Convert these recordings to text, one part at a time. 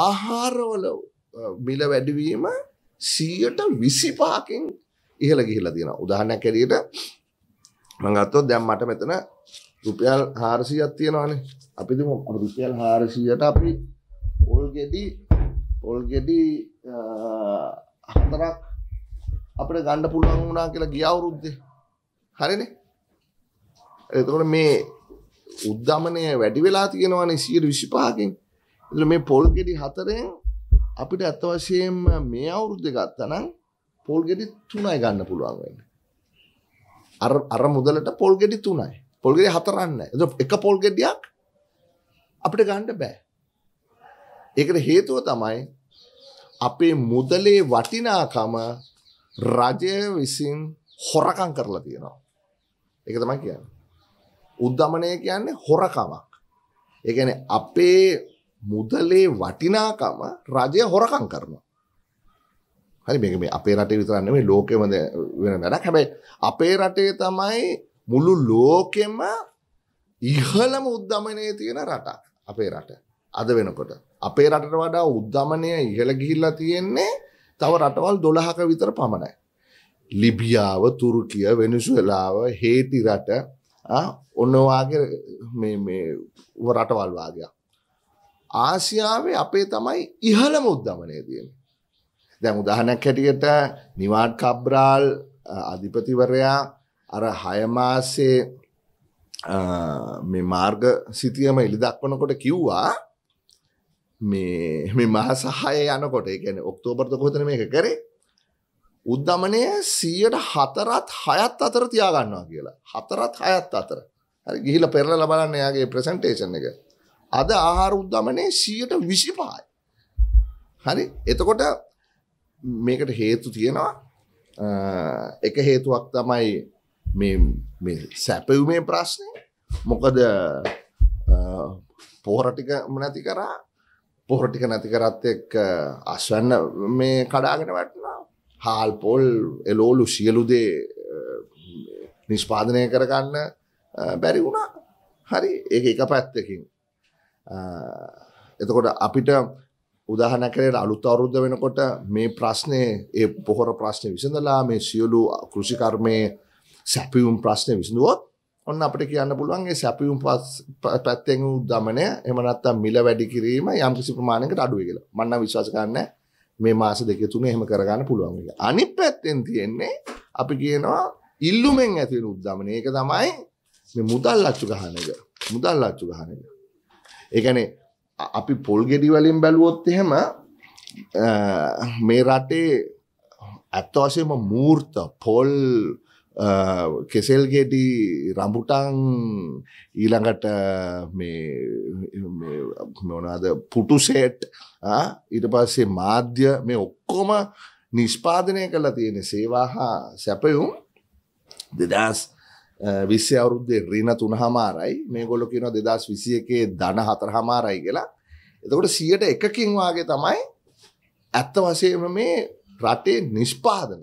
ආහාරවල මිල වැඩවීම සීයට විසිපාකින් ඉහළ ගිහිලා තියෙන උදාහන කැරියට මඟත්තෝ දැම් මට මෙතන රුපියල් හාරසියක් තියෙනවානේ අපිති රුපියල් හාරසියට අපි පොල්ගෙඩි පොල්ගෙඩි හතරක් අපට ගණ්ඩ පුළුවන් වුණා කියලා ගියවුරුද්දේ හරින එතකොට මේ උද්ධමනය වැඩි වෙලා තියෙනවානේ සියට විශිපාකින් මේ පොල් ගෙඩි හතරෙන් අපිට ඇත්තවශයෙන් මේ අවුරුද්ධ ගත්තනම් පොල් ගෙඩි තුනයි ගන්න පුළුවන් වෙන්න. අර මුදලට පොල් ගෙඩි තුනයි පොල් ගෙඩි හතරන්න එක පොල් ගෙඩියක් අපිට ගණ්ඩ බෑ. ඒකට හේතුව තමයි අපේ මුදලේ වටිනාකම රජය විසින් හොරකං කරලා තියෙනවා. එක තමයි කියන්න. උද්ධමනය කියන්නේ හොරකමක්. එකන අපේ මුදලේ වටිනාකම රජය හොරකං කරනවා. හරි මේ මේ අපේ රටේ විතරන්න මේ ලෝකෙමද වෙන වැඩක් හැබැයි අපේ රටේ තමයි මුළු ලෝකෙම ඉහළම උද්ධමනය තියෙන රටක් අපේ රට අද වෙනකොට. අපේ රටට වඩා උද්ධමනය ඉහළ ගිහිල්ලා තියෙන්නේ තව රටවල් දොළහක විතර පමණයි. ලිබියාව තුරුකිය වෙනසුවෙලාව හේටි රට ඔන්නවාගේ රටවල්වාගයක්. ආසියාවේ අපේ තමයි ඉහළම උද්ධමනය තියෙන. දැන් උදාහනක් හැටියට නිවාඩ් කබ්්‍රාල් අධිපතිවරයා අර හයමාසේ මේ මාර්ග සිතියම ඉලි දක්වනකොට කිව්වා මේ මහ සහය යනකොට එකන ඔක්තෝබර්ත කොතන මේ එක කරේ උද්ධමනය සීයට හතරත් හයත් අතර තියාගන්නවා කියලා හතරත් හයත් අතර ගිහිල පෙරල ලබලන්න යාගේ ප්‍රසන්ටේෂන් එක අද ආහාර උද්ධමනය සියට විසිපායි. හරි එතකොට මේකට හේතු තියෙනවා එක හේතුවක් තමයි සැපවුමේ ප්‍රශ්නය මොකද පෝරටික මනැති කරා පොහොටික නැති කරත් එක් අස්වන්න මේ කඩාගෙන වැටනා හාල් පොල් එලෝලු සියලුදේ නිස්පාදනය කරගන්න බැරි වුණා හරි ඒ එක පැත්තකින් එතකොට අපිට උදාහන කරයට අලුත් අවරුද්ධ වෙනකොට මේ ප්‍රශ්නය ඒ පොහොර ප්‍රශ්නය විසඳලා මේ සියලු කෘෂිකර්මය සැපියුම් ප්‍රශ්නය විසඳුවත් ඔන්න අපට කියන්න පුළුවන්ගේ සැපියුම් පැත්තෙන්ු දමනය එමනත්තා මිල වැඩි කිරීම යම්කිසි ප්‍රමාණයකට අඩුව කියලා මන්න විශ්වාස කරන්න මේ මාස දෙක තුන එහෙම කරගන්න පුළුවන් කියලා අනි පැත්තෙන් තියෙන්නේ අපි කියනවා ඉල්ලුමෙන් ඇතිෙන උද්දමන ඒක තමයි මුදල් අච්චු ගහනක මුදල් අච්චු ගහනක එකනේ අපි පොල් ගෙඩිවලින් බැලුවොත් එහෙම මේ රටේ ඇත්තවසයම මූර්ත පොල් කෙසෙල් ගෙඩි රඹුටන් ඊළඟට මොනාද පුටුසේට් ඉට පස්සේ මාධ්‍ය මේ ඔක්කොම නිෂ්පාදනය කලා තියෙන සේවා හා සැපයුම් දෙදස් විස්්‍ය අවුද්දේ රින තුන හමාරයි මේ ගොල්ල කියන දෙදස් විසිය එකේ දන හතර හමාරයි කියලා එතකොට සියට එකකින්වාගේ තමයි ඇත්ත වසයම මේ රටේ නිෂ්පාදන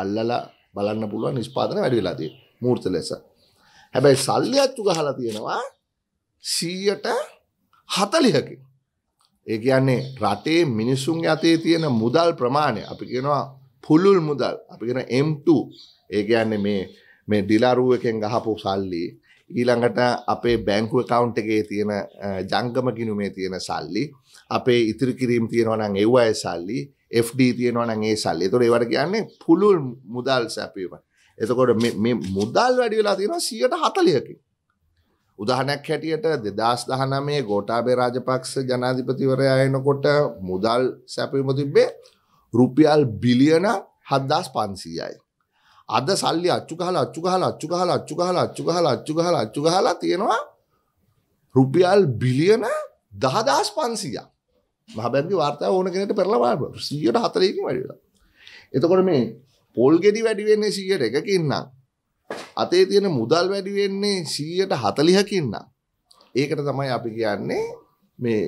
අල්ලලා බලන්න පුළුව නිෂ්පාදන වැඩිවෙලාදී මූර්ත ලෙස හැබැයි සල්ලි අච්චු ගහලා තියෙනවා සීයට හතලිහකින් ඒ කියන්නේ රටේ මිනිස්සුන් යතේ තියෙන මුදල් ප්‍රමාණය අපි කියෙනවා පුළුල් මුදල් අපිගෙන M2 ඒ කියන්නේ මේ මේ ඩිලාරුව එකෙන් ගහපු සල්ලි ඊළඟට අපේ බැංකු කකවන්් එකේ තියෙන ජංගම ගිනුමේ තියෙන සල්ලි අපේ ඉතිරි කිරීම් තියෙනවනං ඒවය සල්ලි FD තියෙනවනන් ඒ සල්ලි තොර ඒවට කියන්නේ පුළුල් මුදල් සැපීම එතකොට මුදල් වැඩි වෙලා තියෙන සියට හතලියකින් උදහනක් හැටියට දෙදස් දහනමේ ගෝටාබේ රාජපක්ෂ ජනාධිපතිවරයනකොට මුදල් සැපීම තිබ්බේ රුපියල් බිලියන හද්දාස් පන්සීයයි අද සල්ලි අච්චු ගහලා අච්චු ගහලා අච්චු ගහලා අච්චු ගහලා අච්චු ගහලා අච්චු ගහලා අච්චු ගහලා තියෙනවා රුපියල් බිලියන 10500ක් මහබැංකුවේ වාර්තාව ඕන කෙනෙක්ට පෙරලා බලන්න 140කින් වැඩි වෙලා. එතකොට මේ පොල් ගෙඩි වැඩි වෙන්නේ 100ට එකකින් නම් අතේ තියෙන මුදල් වැඩි වෙන්නේ 140කින් නම් ඒකට තමයි අපි කියන්නේ මේ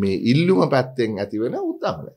මේ ඉල්ලුම පැත්තෙන් ඇති වෙන උදාහරණය.